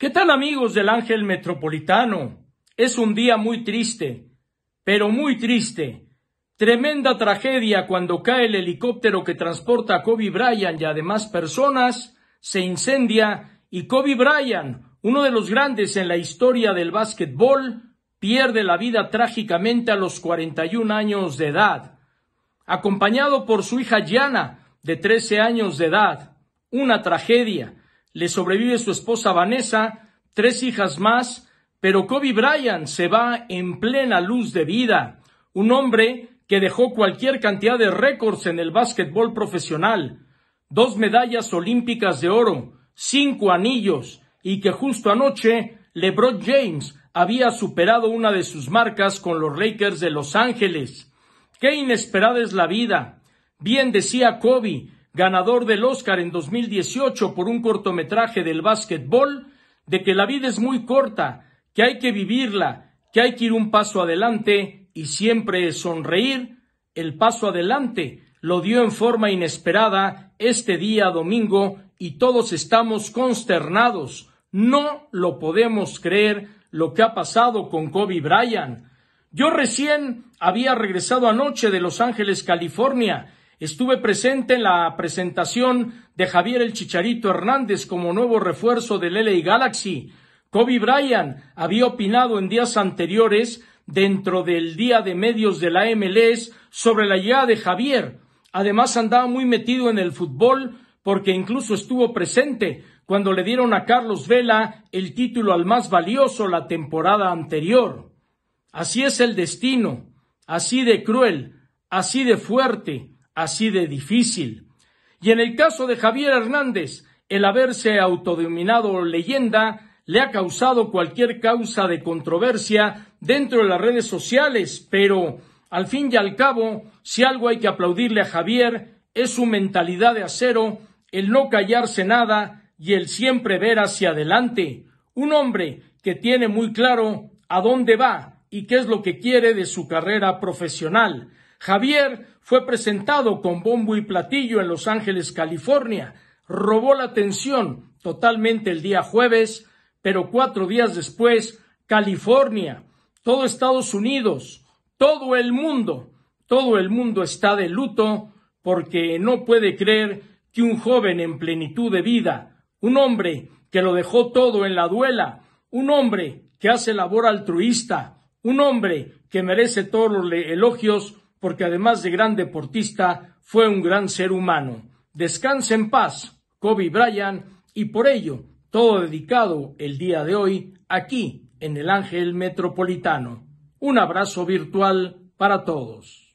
¿Qué tal amigos del Ángel Metropolitano? Es un día muy triste, pero muy triste. Tremenda tragedia cuando cae el helicóptero que transporta a Kobe Bryant y a demás personas, se incendia y Kobe Bryant, uno de los grandes en la historia del básquetbol, pierde la vida trágicamente a los 41 años de edad, acompañado por su hija Gianna, de 13 años de edad. Una tragedia le sobrevive su esposa Vanessa, tres hijas más, pero Kobe Bryant se va en plena luz de vida, un hombre que dejó cualquier cantidad de récords en el básquetbol profesional, dos medallas olímpicas de oro, cinco anillos, y que justo anoche LeBron James había superado una de sus marcas con los Lakers de Los Ángeles. Qué inesperada es la vida. Bien decía Kobe, ganador del Oscar en 2018 por un cortometraje del básquetbol, de que la vida es muy corta, que hay que vivirla, que hay que ir un paso adelante y siempre sonreír. El paso adelante lo dio en forma inesperada este día domingo y todos estamos consternados. No lo podemos creer lo que ha pasado con Kobe Bryant. Yo recién había regresado anoche de Los Ángeles, California, Estuve presente en la presentación de Javier el Chicharito Hernández como nuevo refuerzo del LA Galaxy. Kobe Bryant había opinado en días anteriores dentro del día de medios de la MLS sobre la llegada de Javier. Además andaba muy metido en el fútbol porque incluso estuvo presente cuando le dieron a Carlos Vela el título al más valioso la temporada anterior. Así es el destino, así de cruel, así de fuerte así de difícil. Y en el caso de Javier Hernández, el haberse autodominado leyenda le ha causado cualquier causa de controversia dentro de las redes sociales, pero al fin y al cabo, si algo hay que aplaudirle a Javier, es su mentalidad de acero, el no callarse nada y el siempre ver hacia adelante. Un hombre que tiene muy claro a dónde va y qué es lo que quiere de su carrera profesional. Javier fue presentado con bombo y platillo en Los Ángeles, California. Robó la atención totalmente el día jueves, pero cuatro días después, California, todo Estados Unidos, todo el mundo, todo el mundo está de luto porque no puede creer que un joven en plenitud de vida, un hombre que lo dejó todo en la duela, un hombre que hace labor altruista, un hombre que merece todos los elogios, porque además de gran deportista, fue un gran ser humano. Descanse en paz, Kobe Bryant, y por ello, todo dedicado el día de hoy aquí en el Ángel Metropolitano. Un abrazo virtual para todos.